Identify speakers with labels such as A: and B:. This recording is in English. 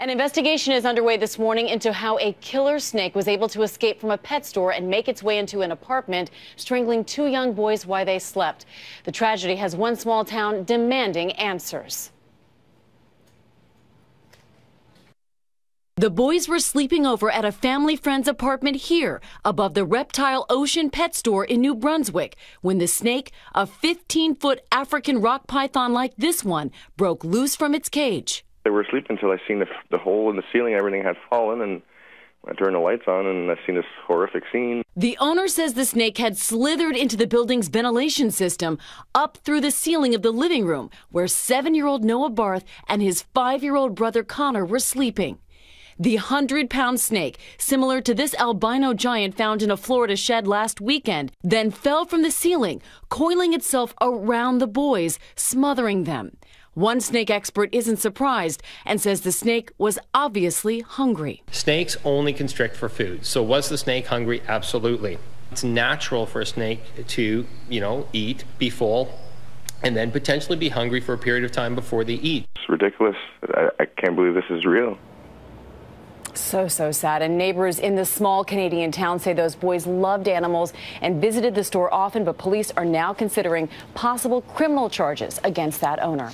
A: An investigation is underway this morning into how a killer snake was able to escape from a pet store and make its way into an apartment, strangling two young boys while they slept. The tragedy has one small town demanding answers. The boys were sleeping over at a family friend's apartment here, above the Reptile Ocean Pet Store in New Brunswick, when the snake, a 15 foot African rock python like this one, broke loose from its cage
B: they were asleep until I seen the the hole in the ceiling. Everything had fallen, and I turned the lights on, and I seen this horrific scene.
A: The owner says the snake had slithered into the building's ventilation system, up through the ceiling of the living room, where seven-year-old Noah Barth and his five-year-old brother Connor were sleeping. The 100 pound snake, similar to this albino giant found in a Florida shed last weekend, then fell from the ceiling, coiling itself around the boys, smothering them. One snake expert isn't surprised and says the snake was obviously hungry.
C: Snakes only constrict for food. So was the snake hungry? Absolutely. It's natural for a snake to, you know, eat, be full, and then potentially be hungry for a period of time before they eat. It's
B: ridiculous. I, I can't believe this is real.
A: So, so sad. And neighbors in the small Canadian town say those boys loved animals and visited the store often, but police are now considering possible criminal charges against that owner.